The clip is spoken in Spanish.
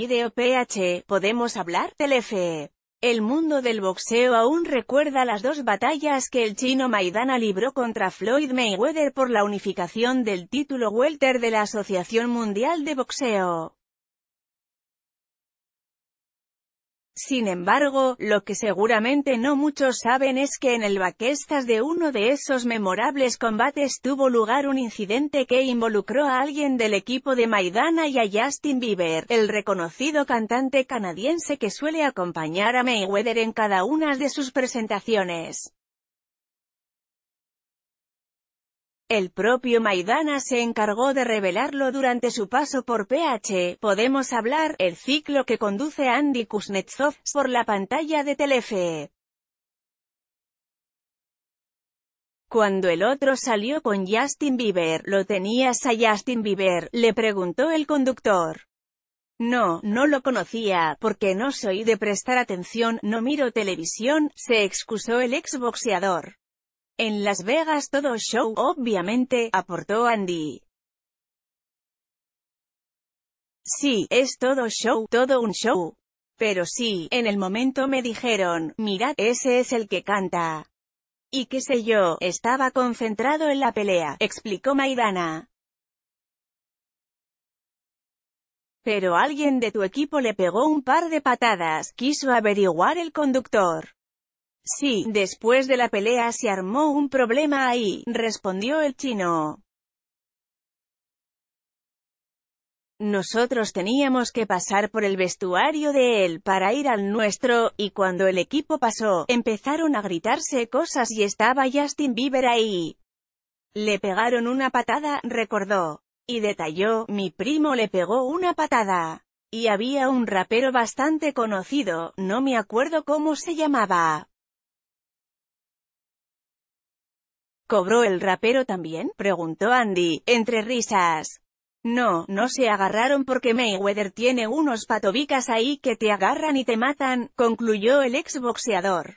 Video PH, ¿podemos hablar? Telefe. El mundo del boxeo aún recuerda las dos batallas que el chino Maidana libró contra Floyd Mayweather por la unificación del título welter de la Asociación Mundial de Boxeo. Sin embargo, lo que seguramente no muchos saben es que en el baquestas de uno de esos memorables combates tuvo lugar un incidente que involucró a alguien del equipo de Maidana y a Justin Bieber, el reconocido cantante canadiense que suele acompañar a Mayweather en cada una de sus presentaciones. El propio Maidana se encargó de revelarlo durante su paso por PH, Podemos Hablar, el ciclo que conduce Andy Kuznetsov, por la pantalla de Telefe. Cuando el otro salió con Justin Bieber, ¿lo tenías a Justin Bieber? le preguntó el conductor. No, no lo conocía, porque no soy de prestar atención, no miro televisión, se excusó el exboxeador. En Las Vegas todo show, obviamente, aportó Andy. Sí, es todo show, todo un show. Pero sí, en el momento me dijeron, mirad, ese es el que canta. Y qué sé yo, estaba concentrado en la pelea, explicó Maidana. Pero alguien de tu equipo le pegó un par de patadas, quiso averiguar el conductor. Sí, después de la pelea se armó un problema ahí, respondió el chino. Nosotros teníamos que pasar por el vestuario de él para ir al nuestro, y cuando el equipo pasó, empezaron a gritarse cosas y estaba Justin Bieber ahí. Le pegaron una patada, recordó. Y detalló, mi primo le pegó una patada. Y había un rapero bastante conocido, no me acuerdo cómo se llamaba. ¿Cobró el rapero también? preguntó Andy, entre risas. No, no se agarraron porque Mayweather tiene unos patobicas ahí que te agarran y te matan, concluyó el exboxeador.